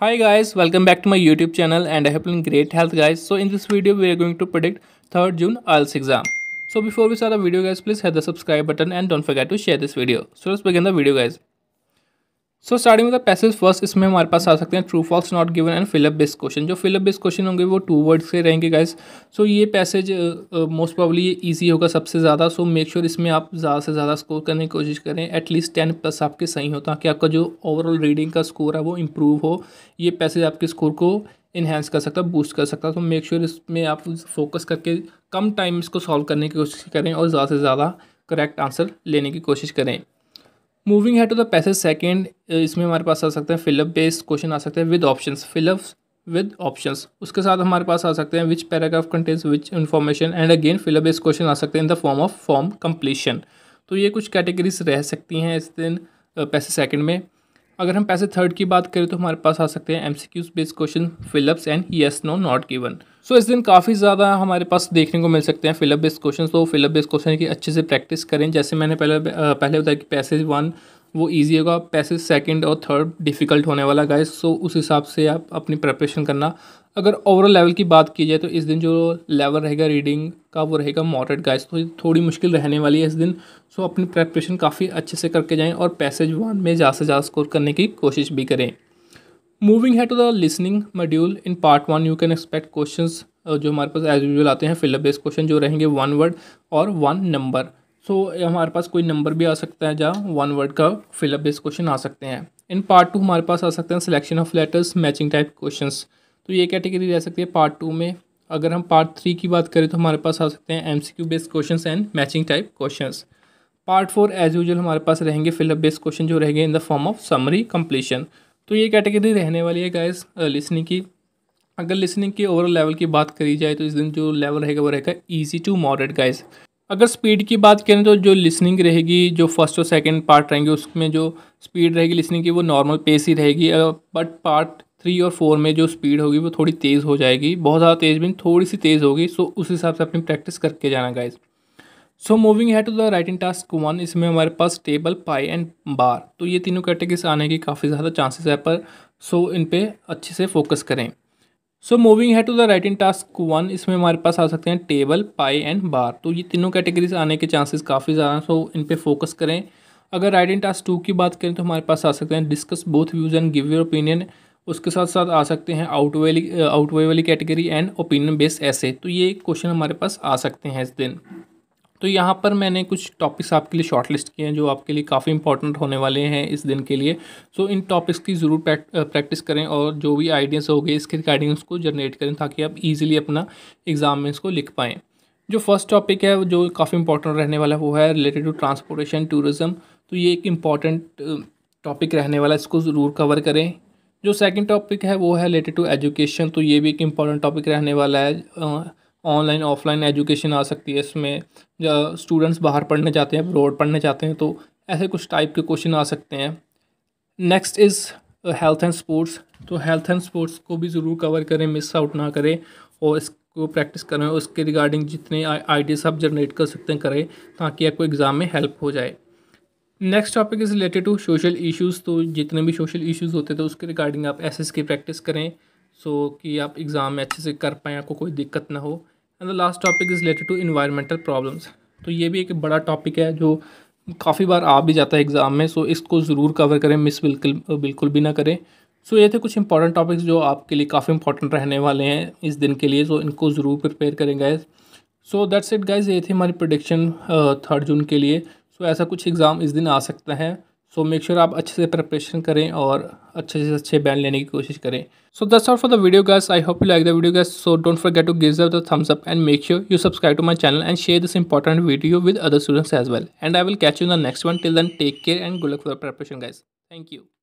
Hi guys, welcome back to my YouTube channel and I hope you in great health guys. So in this video we are going to predict 3rd June IELTS exam. So before we start the video guys, please hit the subscribe button and don't forget to share this video. So let's begin the video guys. So starting with passage first इसमें हमारे पास आ सकते हैं true false not given and fill up based question जो fill up based question होंगे वो two words से रहेंगे गाइज सो so, ये पैसेज मोस्ट प्रॉब्ली ये ईजी होगा सबसे ज़्यादा सो मेक श्योर इसमें आप ज़्यादा से ज़्यादा स्कोर करने की कोशिश करें एटलीस्ट टेन प्लस आपके सही हो ताकि आपका जो ओवरऑल रीडिंग का स्कोर है वो इम्प्रूव हो ये पैसेज आपके स्कोर को इन्हेंस कर सकता है बूस्ट कर सकता है तो मेक श्योर इसमें आप फोकस करके कम टाइम इसको सॉल्व करने की कोशिश करें और ज़्यादा से ज़्यादा करेक्ट आंसर लेने की कोशिश करें मूविंग है टू द पैसेज सेकेंड इसमें हमारे पास आ सकते हैं फिलअप बेस्ड क्वेश्चन आ सकते हैं with option fill up with option उसके साथ हमारे पास आ सकते हैं which paragraph contains which information and again fill up based question आ सकते हैं in the form of form completion तो ये कुछ कैटेगरीज रह सकती हैं इस दिन पैसे uh, सेकंड में अगर हम पैसे थर्ड की बात करें तो हमारे पास आ सकते हैं M C Qs based question fill ups and yes no not given so इस दिन काफ़ी ज़्यादा हमारे पास देखने को मिल सकते हैं फिलअप बेस्ड क्वेश्चन तो फिलअप बेस्ड क्वेश्चन की अच्छे से प्रैक्टिस करें जैसे मैंने पहले पहले बताया कि पैसेज वन वो ईजी होगा पैसेज सेकेंड और थर्ड डिफ़िकल्ट होने वाला गाइस सो उस हिसाब से आप अपनी प्रपरेशन करना अगर ओवरऑल लेवल की बात की जाए तो इस दिन जो लेवल रहेगा रीडिंग का वो रहेगा मॉडरेट गाइस तो थोड़ी मुश्किल रहने वाली है इस दिन सो अपनी प्रेपरेशन काफ़ी अच्छे से करके जाएँ और पैसेज वन में ज़्यादा से ज़्यादा स्कोर करने की कोशिश भी करें मूविंग है to the listening module in part one you can expect question जो हमारे पास एज यूजल आते हैं फिलअप बेस्ड क्वेश्चन जो रहेंगे वन वर्ड और वन नंबर सो so, हमारे पास कोई नंबर भी आ सकता है जहाँ वन वर्ड का फिलअप बेस्ड क्वेश्चन आ सकते हैं इन पार्ट टू हमारे पास आ सकते हैं selection of letters matching type question तो ये कैटेगरी रह सकती है पार्ट टू में अगर हम पार्ट थ्री की बात करें तो हमारे पास आ सकते हैं M C Q based question and matching type question part four as usual हमारे पास रहेंगे फिलअप बेस्ड क्वेश्चन जो रहेंगे in the form of summary completion तो ये कैटेगरी रहने वाली है गाइज लिसनिंग की अगर लिसनिंग के ओवरऑल लेवल की बात करी जाए तो इस दिन जो लेवल रहेगा वो रहेगा ईजी टू मॉडरेट गाइज अगर स्पीड की बात करें तो जो लिसनिंग रहेगी जो फर्स्ट और सेकंड पार्ट रहेंगे उसमें जो स्पीड रहेगी लिसनिंग की वो नॉर्मल पेस ही रहेगी बट पार्ट थ्री और फोर में जो स्पीड होगी वो थोड़ी तेज़ हो जाएगी बहुत ज़्यादा तेज़ भी थोड़ी सी तेज़ होगी सो उस हिसाब से अपनी प्रैक्टिस करके जाना गाइज सो मूविंग है to the writing task one इसमें हमारे पास टेबल पाई एंड बार तो ये तीनों कैटेगरीज आने की काफ़ी ज़्यादा चांसेस है पर सो इन पर अच्छे से फोकस करें सो मूविंग है to the write task one इसमें हमारे पास आ सकते हैं टेबल पाई एंड बार तो ये तीनों कैटेगरीज आने के चांसेस काफ़ी ज़्यादा हैं सो इन पे फोकस करें अगर राइट टास्क टू की बात करें तो हमारे पास आ सकते हैं discuss both views and give your opinion उसके साथ साथ आ सकते हैं आउट वे वाली कैटेगरी एंड ओपिनियन बेस्ड ऐसे तो ये क्वेश्चन हमारे पास आ सकते हैं इस दिन तो यहाँ पर मैंने कुछ टॉपिक्स आपके लिए शॉर्ट लिस्ट किए हैं जो आपके लिए काफ़ी इंपॉर्टेंट होने वाले हैं इस दिन के लिए सो so, इन टॉपिक्स की ज़रूर प्रैक्टिस करें और जो भी आइडियाज़ हो गए इसके रिगार्डिंग उसको जनरेट करें ताकि आप ईजिली अपना एग्ज़ाम में इसको लिख पाएँ जो फर्स्ट टॉपिक है जो काफ़ी इंपॉर्टेंट रहने वाला वो है रिलेटेड टू ट्रांसपोर्टेशन टूरिज़म तो ये एक इम्पॉर्टेंट टॉपिक रहने वाला इसको ज़रूर कवर करें जो सेकंड टॉपिक है वो है रिलेटेड टू एजुकेशन तो ये भी एक इम्पॉर्टेंट टॉपिक रहने वाला है ऑनलाइन ऑफलाइन एजुकेशन आ सकती है इसमें स्टूडेंट्स बाहर पढ़ने जाते हैं अब्रॉड पढ़ने जाते हैं तो ऐसे कुछ टाइप के क्वेश्चन आ सकते हैं next is health and sports तो हेल्थ एंड स्पोर्ट्स को भी ज़रूर कवर करें मिस आउट ना करें और इसको प्रैक्टिस करें उसके रिगार्डिंग जितने आइडियाज आप जनरेट कर सकते हैं करें ताकि आपको एग्ज़ाम में हेल्प हो जाए next topic is related to social issues तो जितने भी सोशल इश्यूज़ होते थे तो उसके रिगार्डिंग आप एस की प्रैक्टिस करें सो so, कि आप एग्ज़ाम में अच्छे से कर पाएँ आपको कोई दिक्कत ना हो and the last topic is related to environmental problems तो ये भी एक बड़ा टॉपिक है जो काफ़ी बार आ भी जाता है एग्ज़ाम में सो इसको ज़रूर कवर करें मिस बिल्कुल बिल्कुल भी ना करें सो ये थे कुछ इंपॉर्टेंट टॉपिक्स जो आपके लिए काफ़ी इंपॉर्टेंट रहने वाले हैं इस दिन के लिए सो इनको ज़रूर प्रिपेयर करें guys so that's it guys ये थी हमारी प्रोडिक्शन थर्ड जून के लिए सो so, ऐसा कुछ एग्ज़ाम इस दिन आ सकता है सो मेक श्योर आप अच्छे से प्रिपरेशन करें और अच्छे से अच्छे बैंड लेने की कोशिश करें so that's all for the video guys I hope you like the video guys so don't forget to give the thumbs up and make sure you subscribe to my channel and share this important video with other students as well and I will catch you in the next one till then take care and good luck for preparation guys thank you